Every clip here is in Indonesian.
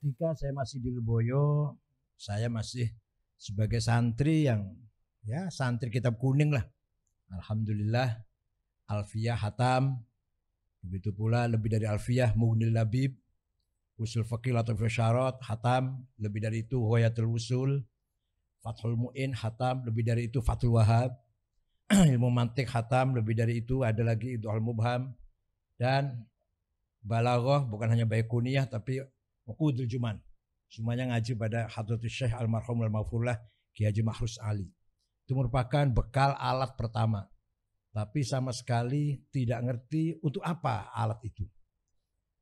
ketika saya masih di Leboyo, saya masih sebagai santri yang ya santri kitab kuning lah. Alhamdulillah Alfiah Hatam begitu pula lebih dari Alfiah Mughnil Labib Usul Fakil atau Fisharot Hatam lebih dari itu Hoyatul Usul Fathul Mu'in Hatam lebih dari itu Fathul Wahab ilmu mantik hatam lebih dari itu ada lagi itu mubham dan balaghah bukan hanya baik kuniah tapi Uqudul Juman. Semuanya ngaji pada Hadratus Syekh Almarhum Al-Mafurullah Ki Haji Mahrus Ali. Itu merupakan bekal alat pertama. Tapi sama sekali tidak ngerti untuk apa alat itu.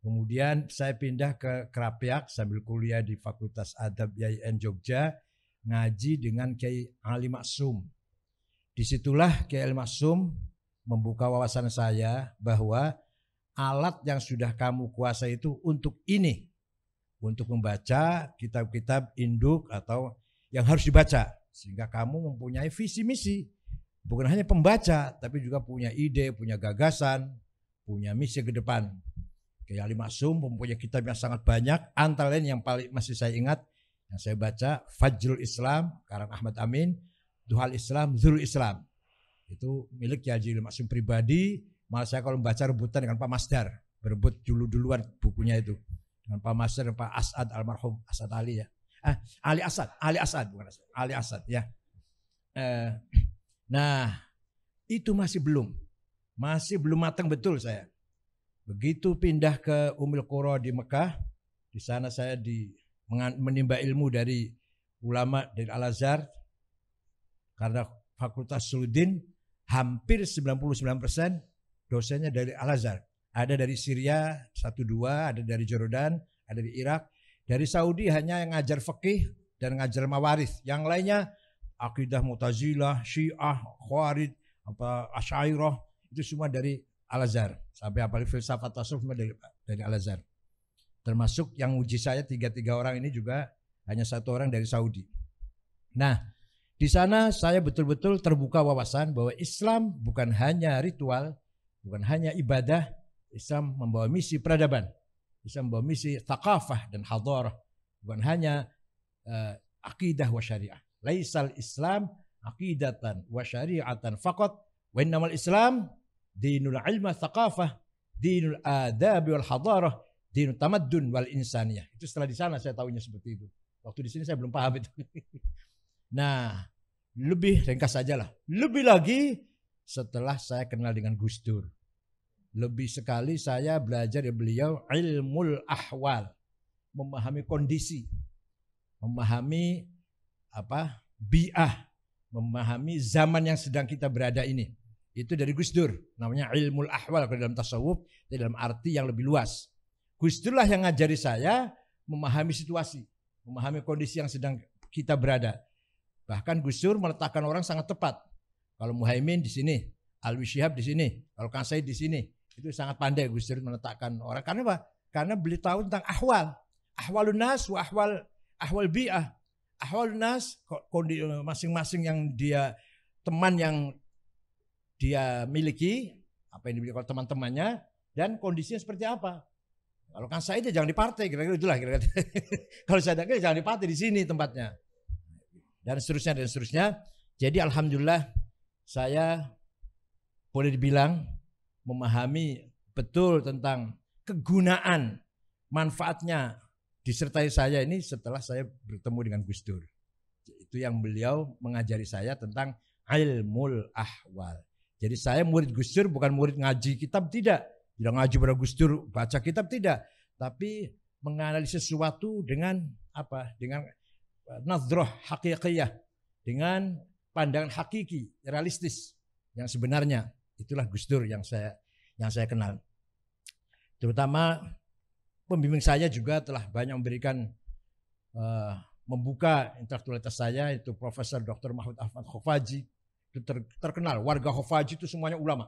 Kemudian saya pindah ke Kerapiak sambil kuliah di Fakultas Adab YIN Jogja. Ngaji dengan Kiai Ali Maksum. Disitulah Kiai Ali Maksum membuka wawasan saya bahwa alat yang sudah kamu kuasai itu untuk ini untuk membaca kitab-kitab induk atau yang harus dibaca sehingga kamu mempunyai visi misi bukan hanya pembaca tapi juga punya ide, punya gagasan, punya misi ke depan. Kayak Ali Maksum mempunyai kitab yang sangat banyak antara lain yang paling masih saya ingat yang saya baca Fajrul Islam karang Ahmad Amin, Duhal Islam, Zul Islam. Itu milik Kiai Ali Maksum pribadi, malah saya kalau membaca rebutan dengan Pak Masdar, berebut dulu-duluan bukunya itu dengan Pak Master dan Pak Asad almarhum Asad Ali ya. Ah, Ali Asad, Ali Asad bukan Asad, Ali Asad ya. Eh, nah, itu masih belum. Masih belum matang betul saya. Begitu pindah ke Umil Qura di Mekah, di sana saya di menimba ilmu dari ulama dari Al-Azhar karena Fakultas Suludin hampir 99% dosennya dari Al-Azhar ada dari Syria satu dua, ada dari Jordan, ada dari Irak. Dari Saudi hanya yang ngajar fikih dan ngajar mawaris. Yang lainnya akidah Mu'tazilah, Syiah, khawarid, apa asyairah itu semua dari Al-Azhar. Sampai apa filsafat tasawuf dari dari Al-Azhar. Termasuk yang uji saya tiga-tiga orang ini juga hanya satu orang dari Saudi. Nah, di sana saya betul-betul terbuka wawasan bahwa Islam bukan hanya ritual, bukan hanya ibadah, Islam membawa misi peradaban. Islam membawa misi takafah dan hadarah. Bukan hanya uh, eh, akidah wa syariah. Laisal Islam akidatan wa syariatan faqat. Wa innamal Islam dinul ilma takafah. Dinul adab wal hadarah. Dinul tamaddun wal insaniyah. Itu setelah di sana saya tahunya seperti itu. Waktu di sini saya belum paham itu. nah, lebih ringkas sajalah. Lebih lagi setelah saya kenal dengan Gus Dur lebih sekali saya belajar dari ya beliau ilmul ahwal, memahami kondisi, memahami apa biah, memahami zaman yang sedang kita berada ini. Itu dari Gus Dur, namanya ilmul ahwal kalau dalam tasawuf, dalam arti yang lebih luas. Gus Dur lah yang ngajari saya memahami situasi, memahami kondisi yang sedang kita berada. Bahkan Gus Dur meletakkan orang sangat tepat. Kalau Muhaimin di sini, Alwi Syihab di sini, kalau Kansai di sini, itu sangat pandai Gus Dur menetapkan orang. Karena apa? Karena beliau tahu tentang ahwal. Ahwalun nas wa ahwal ahwal bi'ah. Ahwal nas masing-masing yang dia teman yang dia miliki, apa yang dimiliki oleh teman-temannya dan kondisinya seperti apa. Kalau kan saya itu jangan di partai, kira-kira itulah kira-kira. Kalau saya ada jangan di partai di sini tempatnya. Dan seterusnya dan seterusnya. Jadi alhamdulillah saya boleh dibilang memahami betul tentang kegunaan manfaatnya disertai saya ini setelah saya bertemu dengan Gus Dur. Itu yang beliau mengajari saya tentang ilmul ahwal. Jadi saya murid Gus Dur bukan murid ngaji kitab tidak. Tidak ngaji pada Gus Dur, baca kitab tidak, tapi menganalisis sesuatu dengan apa? Dengan e, nazroh hakikiyah, dengan pandangan hakiki, realistis yang sebenarnya. Itulah Gus Dur yang saya yang saya kenal. Terutama pembimbing saya juga telah banyak memberikan uh, membuka intelektualitas saya itu Profesor Dr. Mahmud Ahmad Khofaji itu ter, terkenal warga Khofaji itu semuanya ulama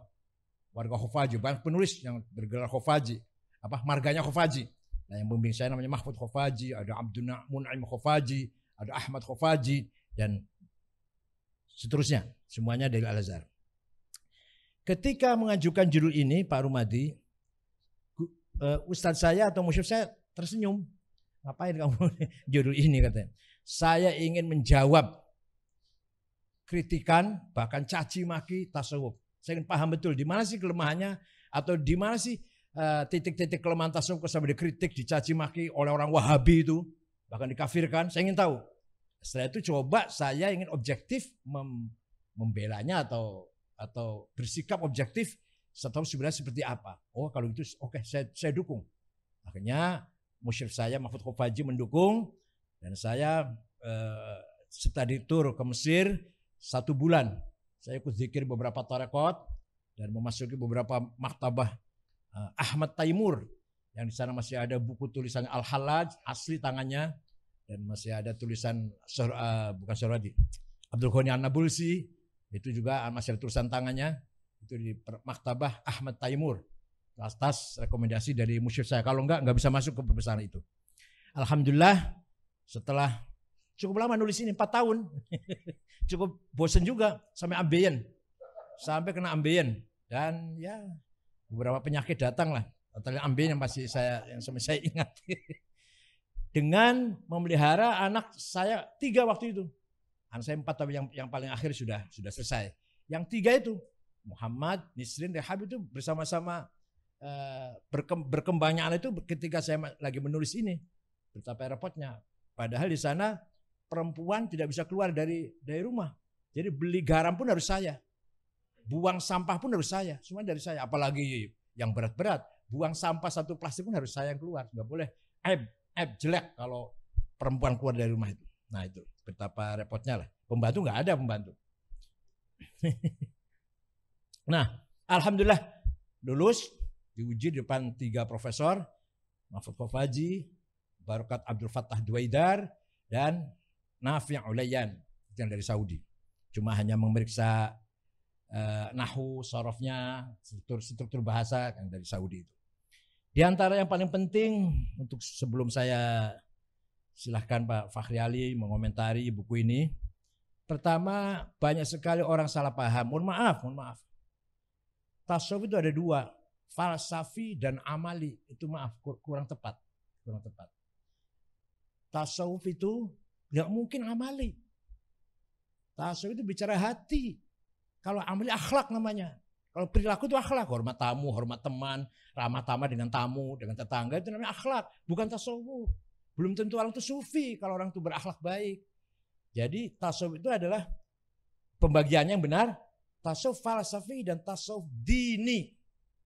warga Khofaji banyak penulis yang bergelar Khofaji apa marganya Khofaji nah yang pembimbing saya namanya Mahmud Khofaji ada Abdul Munaim Khofaji ada Ahmad Khofaji dan seterusnya semuanya dari Al Azhar Ketika mengajukan judul ini Pak Rumadi, eh, Ustadz saya atau musyid saya tersenyum. Ngapain kamu judul ini katanya. Saya ingin menjawab kritikan bahkan caci maki tasawuf. Saya ingin paham betul di mana sih kelemahannya atau di mana sih eh, titik-titik uh, kelemahan tasawuf sampai dikritik, dicaci maki oleh orang Wahabi itu, bahkan dikafirkan. Saya ingin tahu. Setelah itu coba saya ingin objektif mem membelanya atau atau bersikap objektif tahu sebenarnya seperti apa. Oh kalau itu oke okay, saya, saya dukung. Akhirnya musyrif saya Mahfud Kofaji mendukung dan saya eh, tur tur ke Mesir satu bulan. Saya ikut zikir beberapa tarekat dan memasuki beberapa maktabah eh, Ahmad Taimur yang di sana masih ada buku tulisan Al-Halaj asli tangannya dan masih ada tulisan uh, bukan Suradi Abdul Ghani Anabulsi itu juga masih ada tulisan tangannya. Itu di Maktabah Ahmad Taimur. Atas rekomendasi dari musyid saya. Kalau enggak, enggak bisa masuk ke perpustakaan itu. Alhamdulillah setelah cukup lama nulis ini, 4 tahun. cukup bosen juga sampai ambeien. Sampai kena ambeien. Dan ya beberapa penyakit datang lah. Antara ambeien yang masih saya yang sampai saya ingat. Dengan memelihara anak saya tiga waktu itu Anak saya empat tapi yang yang paling akhir sudah sudah selesai. Yang tiga itu Muhammad, Nisrin, Rehab itu bersama-sama uh, berkembangnya anak itu ketika saya lagi menulis ini betapa repotnya. Padahal di sana perempuan tidak bisa keluar dari dari rumah. Jadi beli garam pun harus saya. Buang sampah pun harus saya. Semua dari saya. Apalagi yang berat-berat. Buang sampah satu plastik pun harus saya yang keluar. Gak boleh. Eb, eb jelek kalau perempuan keluar dari rumah itu. Nah itu betapa repotnya lah. Pembantu nggak ada pembantu. nah, alhamdulillah lulus diuji di depan tiga profesor, Mahfud Kofaji, Barokat Abdul Fattah Duaidar, dan Nafi Ulayan yang dari Saudi. Cuma hanya memeriksa eh, nahu, sorofnya, struktur, struktur bahasa yang dari Saudi itu. Di antara yang paling penting untuk sebelum saya Silahkan Pak Fahri Ali mengomentari buku ini. Pertama, banyak sekali orang salah paham. Mohon maaf, mohon maaf. Tasawuf itu ada dua, falsafi dan amali. Itu maaf, kurang tepat. Kurang tepat. Tasawuf itu nggak mungkin amali. Tasawuf itu bicara hati. Kalau amali akhlak namanya. Kalau perilaku itu akhlak, hormat tamu, hormat teman, ramah tamah dengan tamu, dengan tetangga itu namanya akhlak, bukan tasawuf. Belum tentu orang itu sufi kalau orang itu berakhlak baik. Jadi tasawuf itu adalah pembagiannya yang benar. Tasawuf falsafi dan tasawuf dini.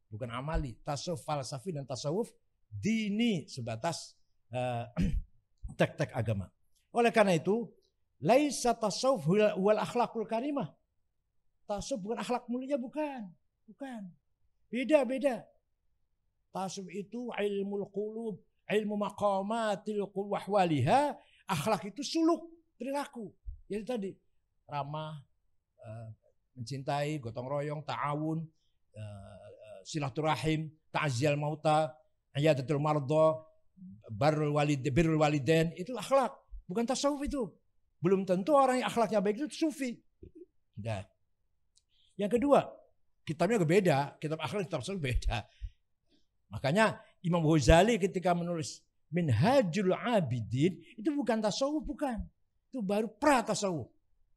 Bukan amali. Tasawuf falsafi dan tasawuf dini sebatas tek tek uh, agama. Oleh karena itu, laisa tasawuf wal akhlakul karimah. Tasawuf bukan akhlak mulia bukan. Bukan. Beda-beda. Tasawuf itu ilmu qulub, ilmu maqamatil wahwaliha akhlak itu suluk perilaku jadi tadi ramah eh, mencintai gotong royong ta'awun eh, eh, silaturahim ta'ziyal mauta ayatul mardha barul walid birrul waliden itu akhlak bukan tasawuf itu belum tentu orang yang akhlaknya baik itu sufi nah yang kedua kitabnya beda kitab akhlak kitab tasawuf beda makanya Imam Ghazali ketika menulis Minhajul Abidin itu bukan tasawuf bukan. Itu baru pra tasawuf.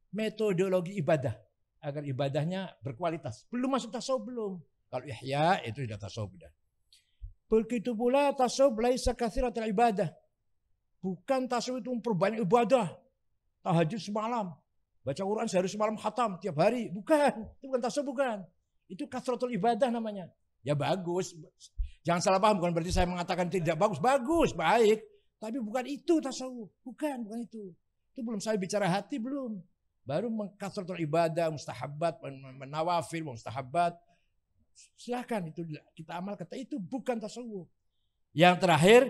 Metodologi ibadah agar ibadahnya berkualitas. Belum masuk tasawuf belum. Kalau ihya itu sudah tasawuf sudah. Begitu pula tasawuf laisa katsiratul ibadah. Bukan tasawuf itu memperbanyak ibadah. Tahajud semalam, baca Quran sehari semalam khatam tiap hari. Bukan, itu bukan tasawuf bukan. Itu kasratul ibadah namanya. Ya bagus, Jangan salah paham, bukan berarti saya mengatakan tidak bagus. Bagus, baik. Tapi bukan itu tasawuf. Bukan, bukan itu. Itu belum saya bicara hati, belum. Baru mengkasratul ibadah, mustahabat, menawafil, mustahabat. Silahkan itu kita amal kata itu bukan tasawuf. Yang terakhir,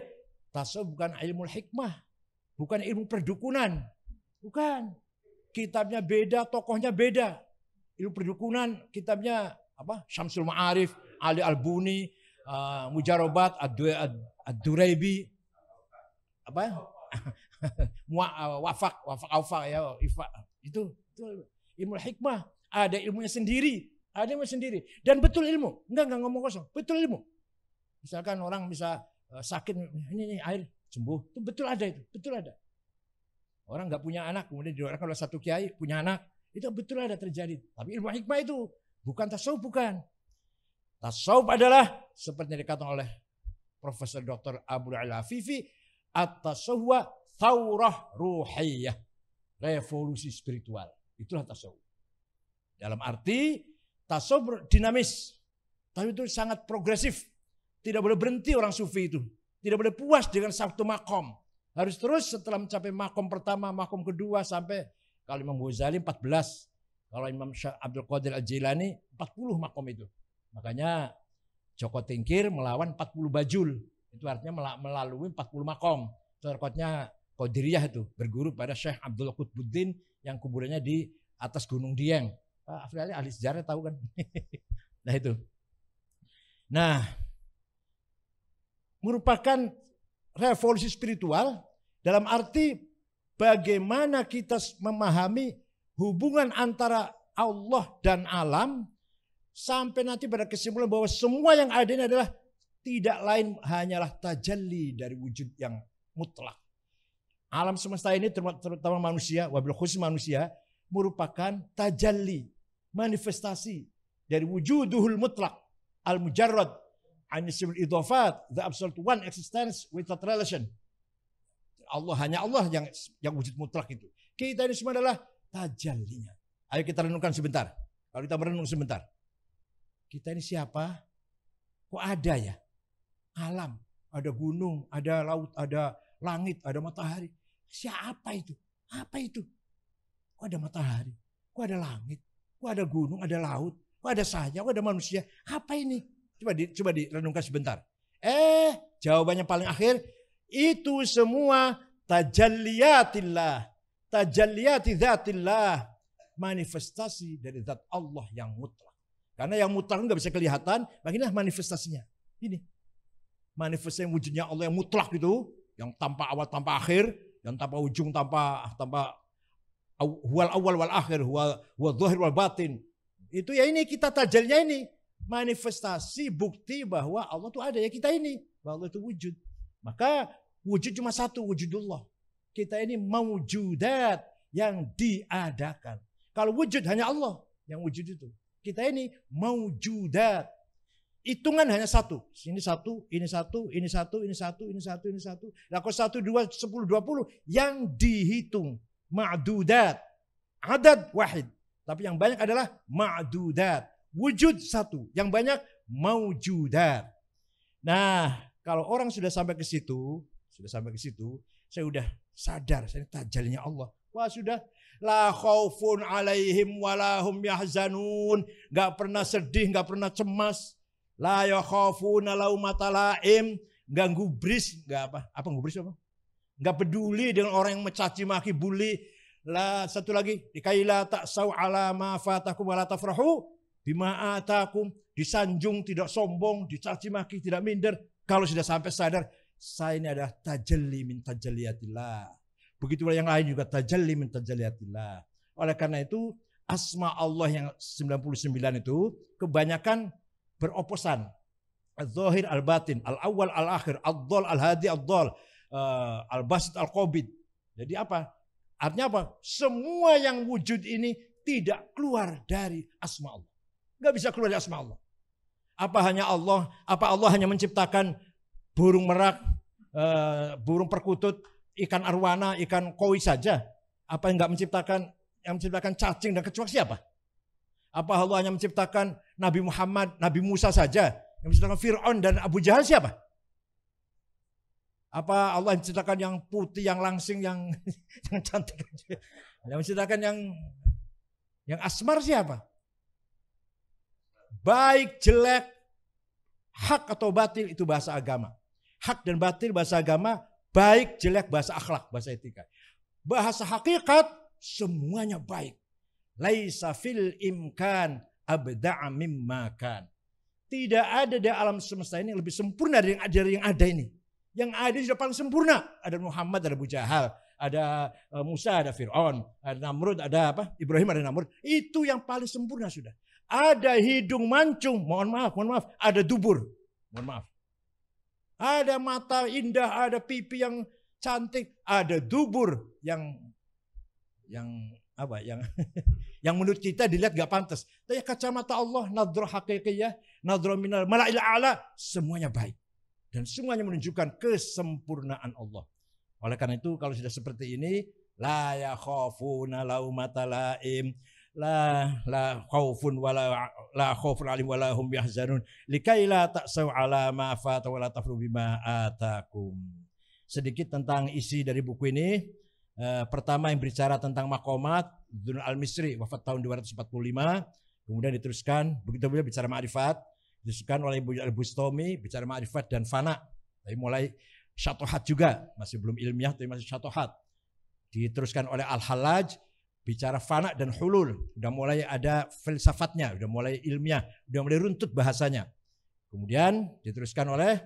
tasawuf bukan ilmu hikmah. Bukan ilmu perdukunan. Bukan. Kitabnya beda, tokohnya beda. Ilmu perdukunan, kitabnya apa? Syamsul Ma'arif, Ali al-buni uh, Mujarobat, Ad-Duraibi, apa ya? Eh, wafak, wafak alfa ya, ifa. Itu, itu ilmu hikmah. Ada ilmunya sendiri, ada ilmu sendiri. Dan betul ilmu, enggak enggak ngomong kosong, betul ilmu. Misalkan orang bisa uh, sakit, ini, ini air sembuh, itu betul ada itu, betul ada. Orang nggak punya anak, kemudian didoakan oleh satu kiai punya anak, itu betul ada terjadi. Tapi ilmu hikmah itu bukan tasawuf bukan. Tasawuf adalah seperti yang dikatakan oleh Profesor Dr. Abu Al-Afifi at-tasawwa thawrah ruhiyah revolusi spiritual itulah tasawuf dalam arti tasawuf dinamis tapi itu sangat progresif tidak boleh berhenti orang sufi itu tidak boleh puas dengan satu makom harus terus setelah mencapai makom pertama makom kedua sampai kalau Imam Ghazali 14 kalau Imam Abdul Qadir Al-Jilani 40 makom itu makanya Joko Tingkir melawan 40 bajul. Itu artinya melalui 40 makom. Itu rekodnya Qadiriyah itu. Berguru pada Syekh Abdul Qutbuddin yang kuburannya di atas Gunung Dieng. Pak ahli sejarah tahu kan. nah itu. Nah, merupakan revolusi spiritual dalam arti bagaimana kita memahami hubungan antara Allah dan alam Sampai nanti pada kesimpulan bahwa semua yang ada ini adalah tidak lain hanyalah tajalli dari wujud yang mutlak. Alam semesta ini terutama manusia, wabil khusus manusia, merupakan tajalli, manifestasi dari wujuduhul mutlak, al-mujarrad, anisimul idhafat, the absolute one existence without relation. Allah hanya Allah yang yang wujud mutlak itu. Kita ini semua adalah tajallinya. Ayo kita renungkan sebentar. Kalau kita merenung sebentar. Kita ini siapa? Kok ada ya? Alam, ada gunung, ada laut, ada langit, ada matahari. Siapa itu? Apa itu? Kok ada matahari? Kok ada langit? Kok ada gunung, ada laut? Kok ada saya? Kok ada manusia? Apa ini? Coba di, coba direnungkan sebentar. Eh, jawabannya paling akhir itu semua tajalliatillah, tajalliyati dzatillah, manifestasi dari zat Allah yang mutlak. Karena yang mutlak nggak bisa kelihatan, bagilah manifestasinya. Ini. Manifestasi yang wujudnya Allah yang mutlak itu, yang tanpa awal tanpa akhir, yang tanpa ujung tanpa tanpa awal awal wal akhir, wal huwal zahir wal batin. Itu ya ini kita tajalnya ini manifestasi bukti bahwa Allah itu ada ya kita ini, bahwa Allah itu wujud. Maka wujud cuma satu, wujudullah. Kita ini mewujudat yang diadakan. Kalau wujud hanya Allah yang wujud itu kita ini mau maujudat. Hitungan hanya satu. Ini satu, ini satu, ini satu, ini satu, ini satu, ini satu. Nah kalau satu, dua, sepuluh, dua puluh. Yang dihitung. Ma'dudat. Adat wahid. Tapi yang banyak adalah ma'dudat. Wujud satu. Yang banyak maujudat. Nah, kalau orang sudah sampai ke situ, sudah sampai ke situ, saya sudah sadar, saya tajalnya Allah. Wah sudah La khaufun alaihim walahum yahzanun. Gak pernah sedih, gak pernah cemas. La yakhaufuna laumata laim. Gak gubris, gak apa. Apa gubris apa? Gak peduli dengan orang yang mencaci maki, bully. La satu lagi, dikaila tak saw ala ma fatakum wala tafrahu bima atakum disanjung tidak sombong, dicaci maki tidak minder. Kalau sudah sampai sadar, saya ini adalah tajalli min tajalliyatillah. Begitu yang lain juga tajalli min tajalliatillah. Oleh karena itu asma Allah yang 99 itu kebanyakan beroposan. Al-Zahir al-Batin, al-Awwal al-Akhir, al-Dhal al-Hadi al-Dhal, uh, eh, al-Basit al-Qabid. Jadi apa? Artinya apa? Semua yang wujud ini tidak keluar dari asma Allah. Gak bisa keluar dari asma Allah. Apa hanya Allah? Apa Allah hanya menciptakan burung merak, uh, burung perkutut, ikan arwana, ikan koi saja? Apa yang enggak menciptakan yang menciptakan cacing dan kecuali siapa? Apa Allah hanya menciptakan Nabi Muhammad, Nabi Musa saja? Yang menciptakan Fir'aun dan Abu Jahal siapa? Apa Allah yang menciptakan yang putih, yang langsing, yang, yang cantik? Yang menciptakan yang yang asmar siapa? Baik, jelek, hak atau batil itu bahasa agama. Hak dan batil bahasa agama Baik jelek bahasa akhlak, bahasa etika. Bahasa hakikat semuanya baik. Laisa fil imkan abda'a mimma kan. Tidak ada di alam semesta ini yang lebih sempurna dari yang ada, yang ada ini. Yang ada sudah paling sempurna. Ada Muhammad, ada Abu Jahal, ada eh, Musa, ada Fir'aun, ada Namrud, ada apa? Ibrahim, ada Namrud. Itu yang paling sempurna sudah. Ada hidung mancung, mohon maaf, mohon maaf. Ada dubur, mohon maaf. Ada mata indah, ada pipi yang cantik, ada dubur yang yang apa yang yang menurut kita dilihat gak pantas. Tapi kacamata Allah nadroh hakikiyah, nadroh minal malail ala semuanya baik dan semuanya menunjukkan kesempurnaan Allah. Oleh karena itu kalau sudah seperti ini la yakhafuna la la khaufun wala la khauf alim wala hum yahzanun likai la ta'saw ala ma fat wala tafru bima atakum. Sedikit tentang isi dari buku ini. E, pertama yang berbicara tentang makomat Dunul Al-Misri wafat tahun 245 kemudian diteruskan begitu beliau bicara ma'rifat diteruskan oleh Ibu Al-Bustami bicara ma'rifat dan fana tapi mulai syatohat juga masih belum ilmiah tapi masih syatohat diteruskan oleh Al-Halaj bicara fana dan hulul, udah mulai ada filsafatnya, udah mulai ilmiah, udah mulai runtut bahasanya. Kemudian diteruskan oleh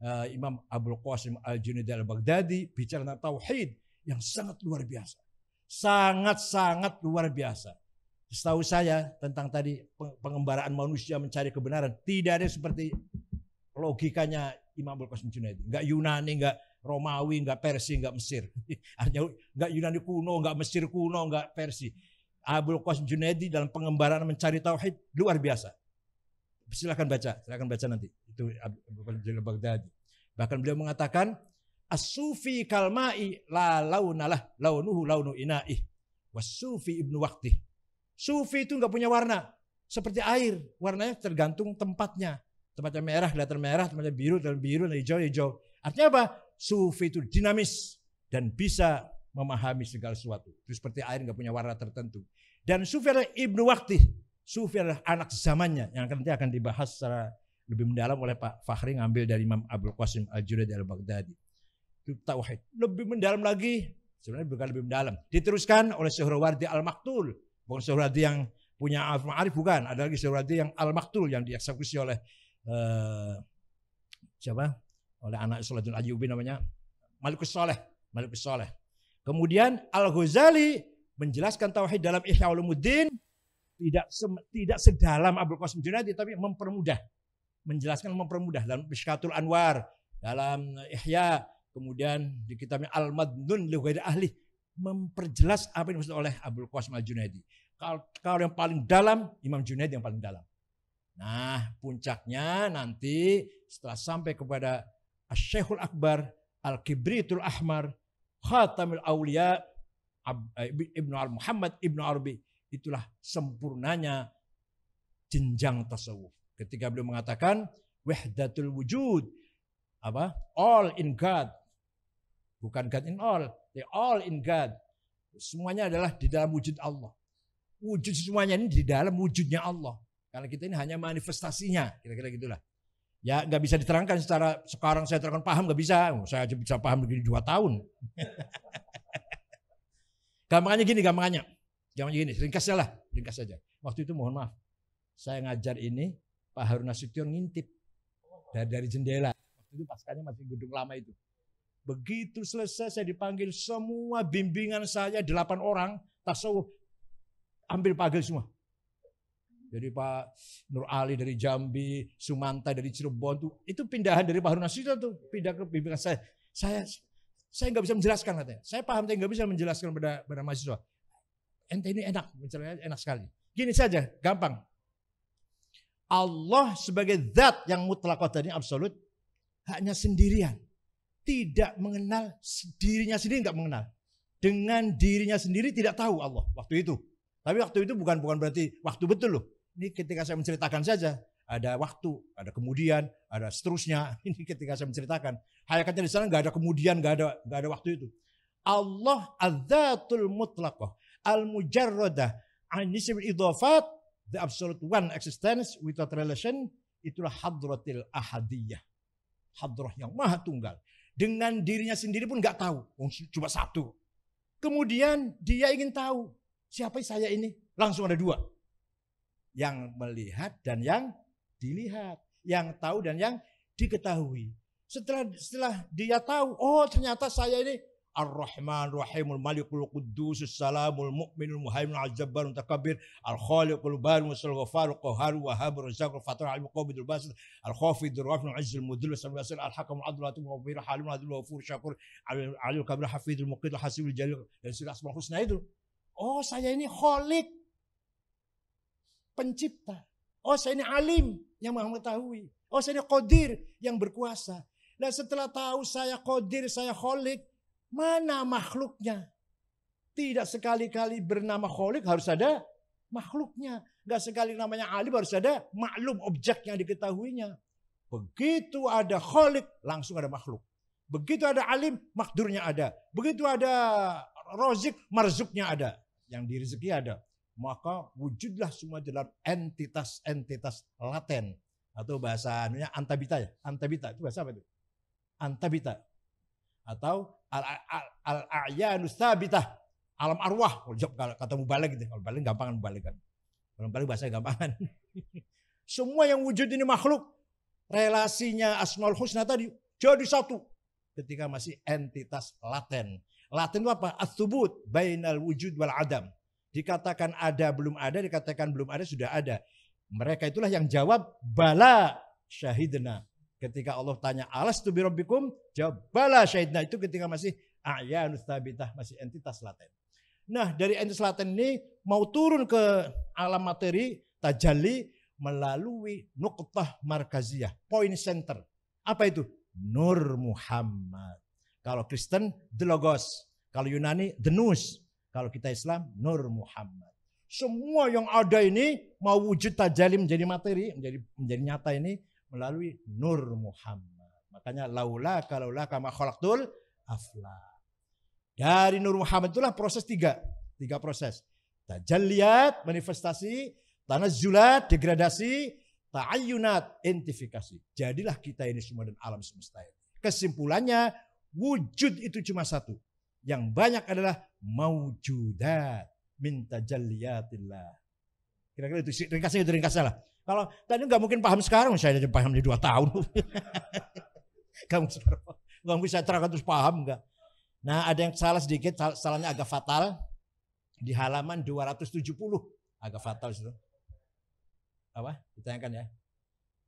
uh, Imam Abdul Qasim Al-Junaid Al-Baghdadi bicara tentang tauhid yang sangat luar biasa. Sangat-sangat luar biasa. Setahu saya tentang tadi pengembaraan manusia mencari kebenaran, tidak ada seperti logikanya Imam Abdul Qasim Junaid. Enggak Yunani, enggak Romawi, nggak Persia, nggak Mesir. hanya nggak Yunani kuno, nggak Mesir kuno, nggak Persia. Abdul Qasim Junaidi dalam pengembaraan mencari tauhid luar biasa. Silahkan baca, silahkan baca nanti. Itu Abdul Qasim Junaidi Baghdadi. Bahkan beliau mengatakan, As-sufi kalmai la launalah launuhu launu inai Was-sufi ibnu wakti. Sufi itu nggak punya warna. Seperti air, warnanya tergantung tempatnya. Tempatnya merah kelihatan merah, tempatnya biru kelihatan biru, hijau hijau. Artinya apa? sufi itu dinamis dan bisa memahami segala sesuatu. Itu seperti air nggak punya warna tertentu. Dan sufi adalah ibnu wakti. Sufi adalah anak zamannya yang nanti akan dibahas secara lebih mendalam oleh Pak Fahri ngambil dari Imam Abdul Qasim Al-Juraydi Al-Baghdadi. Itu tauhid. Lebih mendalam lagi, sebenarnya bukan lebih mendalam. Diteruskan oleh Syuhrawardi Al-Maktul. Bukan Syuhrawardi yang punya Al Ma'arif, bukan. Ada lagi Syuhrawardi yang Al-Maktul yang dieksekusi oleh uh, siapa? oleh anak Salatul Ayyubi namanya Malikus Saleh, Malikus Saleh. Kemudian Al-Ghazali menjelaskan tauhid dalam Ihya Ulumuddin tidak se, tidak sedalam Abdul Qasim junaidi tapi mempermudah menjelaskan mempermudah dalam Mishkatul Anwar dalam Ihya kemudian di kitabnya Al Madnun li ahli memperjelas apa yang dimaksud oleh Abdul Qasim Al Junaidi. Kalau, kalau yang paling dalam Imam Junaidi yang paling dalam. Nah, puncaknya nanti setelah sampai kepada Al Syekhul Akbar, Al-Kibritul Ahmar, Khatamil Awliya, eh, Ibnu Al-Muhammad, Ibnu Arbi, Itulah sempurnanya jenjang tasawuf. Ketika beliau mengatakan, Wahdatul wujud, apa? All in God. Bukan God in all, they all in God. Semuanya adalah di dalam wujud Allah. Wujud semuanya ini di dalam wujudnya Allah. Karena kita ini hanya manifestasinya, kira-kira gitulah. Ya nggak bisa diterangkan secara sekarang saya terangkan paham nggak bisa. Saya aja bisa paham begini dua tahun. gampangnya gini, gampangnya gampangnya gini, ringkas lah, ringkas saja. Waktu itu mohon maaf, saya ngajar ini Pak Harun Nasution ngintip dari, dari jendela. Waktu itu paskanya masih gedung lama itu. Begitu selesai saya dipanggil semua bimbingan saya delapan orang tasawuf ambil panggil semua. Jadi Pak Nur Ali dari Jambi, Sumanta dari Cirebon tuh itu pindahan dari Pak Harun itu tuh pindah ke pimpinan saya. Saya saya nggak bisa menjelaskan katanya. Saya paham tapi nggak bisa menjelaskan pada pada mahasiswa. Ente ini enak, misalnya enak sekali. Gini saja, gampang. Allah sebagai zat yang mutlak tadi absolut hanya sendirian. Tidak mengenal dirinya sendiri nggak mengenal. Dengan dirinya sendiri tidak tahu Allah waktu itu. Tapi waktu itu bukan bukan berarti waktu betul loh. Ini ketika saya menceritakan saja, ada waktu, ada kemudian, ada seterusnya. Ini ketika saya menceritakan. Hayakatnya di sana nggak ada kemudian, nggak ada nggak ada waktu itu. Allah adzatul mutlaqah al mujarradah an nisb idhafat the absolute one existence without relation itulah hadratil ahadiyah hadrah yang maha tunggal dengan dirinya sendiri pun nggak tahu cuma satu kemudian dia ingin tahu siapa saya ini langsung ada dua yang melihat dan yang dilihat, yang tahu dan yang diketahui. Setelah setelah dia tahu, oh ternyata saya ini Ar-Rahman, Rahimul, Malikul Quddus, Salamul, Mu'minul, Muhaimin, Al-Jabbar, Takabir, Al-Khaliqul, Bahar, Musul, Ghafar, Qahar, Wahhab, Razak, Fatur, Al-Muqabid, Al-Basir, Al-Khafid, Al-Rafin, Al-Aziz, Al-Mudil, Al-Samir, Al-Hakam, Al-Adul, Atum, Al-Wafir, Halim, Al-Adul, Wafur, Syakur, Al-Kabir, Hafid, Al-Muqid, Al-Hasib, Al-Jalil, dan Sila al Husna itu. Oh saya ini kholik pencipta. Oh saya ini alim yang maha mengetahui. Oh saya ini kodir yang berkuasa. Dan setelah tahu saya kodir, saya kholik, mana makhluknya? Tidak sekali-kali bernama kholik harus ada makhluknya. Gak sekali namanya alim harus ada maklum objek yang diketahuinya. Begitu ada kholik langsung ada makhluk. Begitu ada alim makdurnya ada. Begitu ada rozik marzuknya ada. Yang di ada maka wujudlah semua dalam entitas-entitas laten atau bahasa anunya antabita ya antabita itu bahasa apa itu antabita atau al al ayanus sabitah alam arwah kalau kata mubalik gitu kalau balik gampang kan mubalik kan kalau balik bahasa gampangan semua yang wujud ini makhluk relasinya asmaul husna tadi jadi satu ketika masih entitas laten laten itu apa at bainal wujud wal adam Dikatakan ada belum ada, dikatakan belum ada sudah ada. Mereka itulah yang jawab bala syahidna. Ketika Allah tanya alas tu birobikum, jawab bala syahidna itu ketika masih ayanus tabitah, masih entitas laten. Nah dari entitas laten ini mau turun ke alam materi, tajalli melalui nuktah markaziyah, point center. Apa itu? Nur Muhammad. Kalau Kristen, the Logos. Kalau Yunani, the Nous. Kalau kita Islam, Nur Muhammad. Semua yang ada ini mau wujud tajalim menjadi materi, menjadi menjadi nyata ini melalui Nur Muhammad. Makanya laula kalaula kama khalaqtul afla. Dari Nur Muhammad itulah proses tiga, tiga proses. tajalliat, manifestasi, tanazzulat, degradasi, taayunat, identifikasi. Jadilah kita ini semua dan alam semesta ini. Kesimpulannya, wujud itu cuma satu. Yang banyak adalah maujudat min tajalliyatillah. Kira-kira itu ringkasnya itu ringkasnya lah. Kalau tadi nggak mungkin paham sekarang, saya aja paham di dua tahun. Kamu nggak bisa terangkan terus paham nggak. Nah ada yang salah sedikit, salahnya agak fatal di halaman 270 agak fatal itu. Apa? Ditanyakan ya.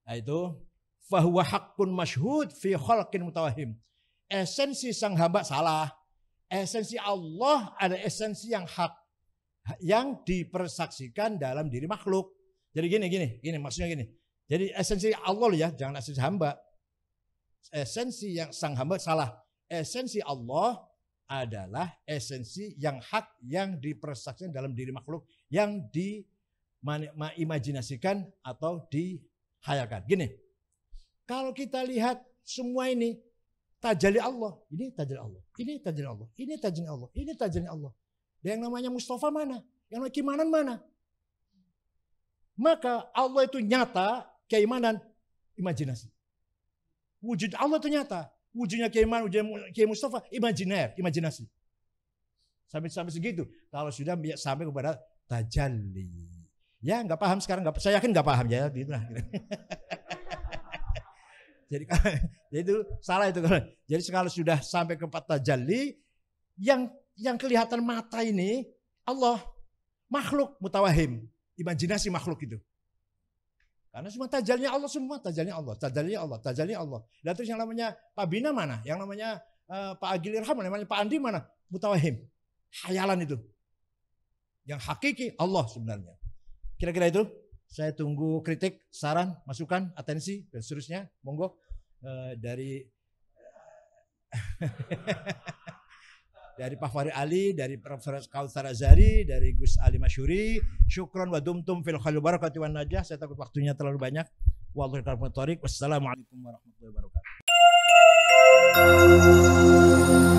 Nah itu fahuwa hakun masyhud fi khalqin mutawahim. Esensi sang hamba salah esensi Allah ada esensi yang hak yang dipersaksikan dalam diri makhluk. Jadi gini gini, gini maksudnya gini. Jadi esensi Allah ya, jangan esensi hamba. Esensi yang sang hamba salah. Esensi Allah adalah esensi yang hak yang dipersaksikan dalam diri makhluk yang diimajinasikan atau dihayalkan. Gini, kalau kita lihat semua ini Tajali Allah, ini tajali Allah, ini tajali Allah, ini tajali Allah, ini tajali Allah. Dan yang namanya Mustafa mana? Yang namanya keimanan mana? Maka Allah itu nyata, keimanan imajinasi. Wujud Allah itu nyata, wujudnya keimanan, wujudnya keimanan Mustafa imajiner, imajinasi. Sampai sampai segitu. Kalau sudah sampai kepada tajalli. Ya nggak paham sekarang, nggak saya yakin nggak paham ya. Gitu. Jadi jadi itu salah itu kalau. Jadi kalau sudah sampai ke empat tajalli yang yang kelihatan mata ini Allah makhluk mutawahim, imajinasi makhluk itu. Karena semua tajalnya Allah semua tajalnya Allah, tajalnya Allah, tajalnya Allah. Dan nah, terus yang namanya Pak Bina mana? Yang namanya uh, Pak Agil Irham, yang namanya Pak Andi mana? Mutawahim. Hayalan itu. Yang hakiki Allah sebenarnya. Kira-kira itu? Saya tunggu kritik, saran, masukan, atensi, dan seterusnya. Monggo uh, dari dari Pak Fahri Ali, dari Prof. Kautsar Azari, dari Gus Ali Masyuri. Syukron wa dumtum fil khalil barakatuh wan najah. Saya takut waktunya terlalu banyak. Wallahu Wassalamualaikum warahmatullahi wabarakatuh.